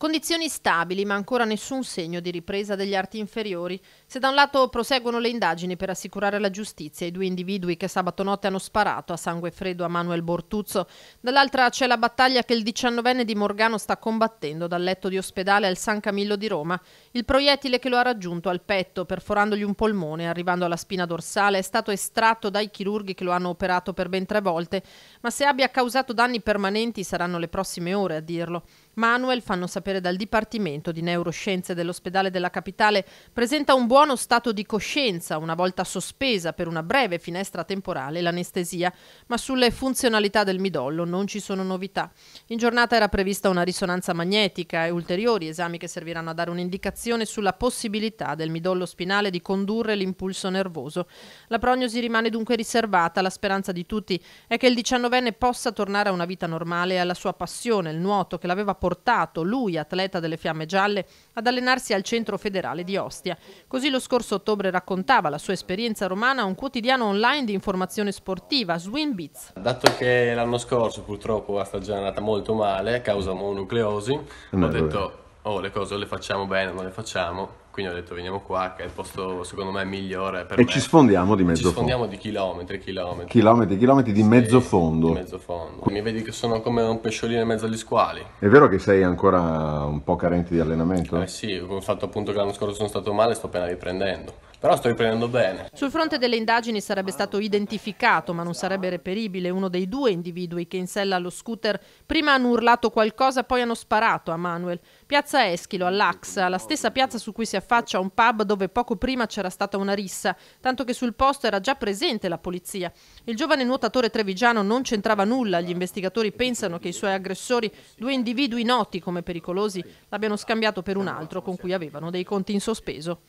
Condizioni stabili, ma ancora nessun segno di ripresa degli arti inferiori. Se da un lato proseguono le indagini per assicurare la giustizia ai due individui che sabato notte hanno sparato a sangue freddo a Manuel Bortuzzo, dall'altra c'è la battaglia che il diciannovenne di Morgano sta combattendo dal letto di ospedale al San Camillo di Roma. Il proiettile che lo ha raggiunto al petto, perforandogli un polmone, arrivando alla spina dorsale, è stato estratto dai chirurghi che lo hanno operato per ben tre volte, ma se abbia causato danni permanenti saranno le prossime ore a dirlo. Manuel, fanno sapere dal Dipartimento di Neuroscienze dell'ospedale della capitale, presenta un buono stato di coscienza una volta sospesa per una breve finestra temporale l'anestesia, ma sulle funzionalità del midollo non ci sono novità. In giornata era prevista una risonanza magnetica e ulteriori esami che serviranno a dare un'indicazione sulla possibilità del midollo spinale di condurre l'impulso nervoso. La prognosi rimane dunque riservata, la speranza di tutti è che il 19enne possa tornare a una vita normale e alla sua passione, il nuoto che l'aveva portato portato lui, atleta delle Fiamme Gialle, ad allenarsi al centro federale di Ostia. Così lo scorso ottobre raccontava la sua esperienza romana a un quotidiano online di informazione sportiva, Swim Beats. Dato che l'anno scorso purtroppo la stagione è andata molto male a causa monucleosi, ho detto oh, le cose o le facciamo bene o non le facciamo. Quindi ho detto veniamo qua, che è il posto secondo me migliore per E me. ci sfondiamo di mezzo Ci fondo. sfondiamo di chilometri, chilometri. Chilometri, chilometri di mezzo fondo. Di mezzo fondo. Mi vedi che sono come un pesciolino in mezzo agli squali. È vero che sei ancora un po' carente di allenamento? Eh sì, ho fatto appunto che l'anno scorso sono stato male sto appena riprendendo però sto riprendendo bene. Sul fronte delle indagini sarebbe stato identificato, ma non sarebbe reperibile, uno dei due individui che in sella allo scooter prima hanno urlato qualcosa, poi hanno sparato a Manuel. Piazza Eschilo, all'Axa, la stessa piazza su cui si affaccia un pub dove poco prima c'era stata una rissa, tanto che sul posto era già presente la polizia. Il giovane nuotatore trevigiano non c'entrava nulla, gli investigatori pensano che i suoi aggressori, due individui noti come pericolosi, l'abbiano scambiato per un altro con cui avevano dei conti in sospeso.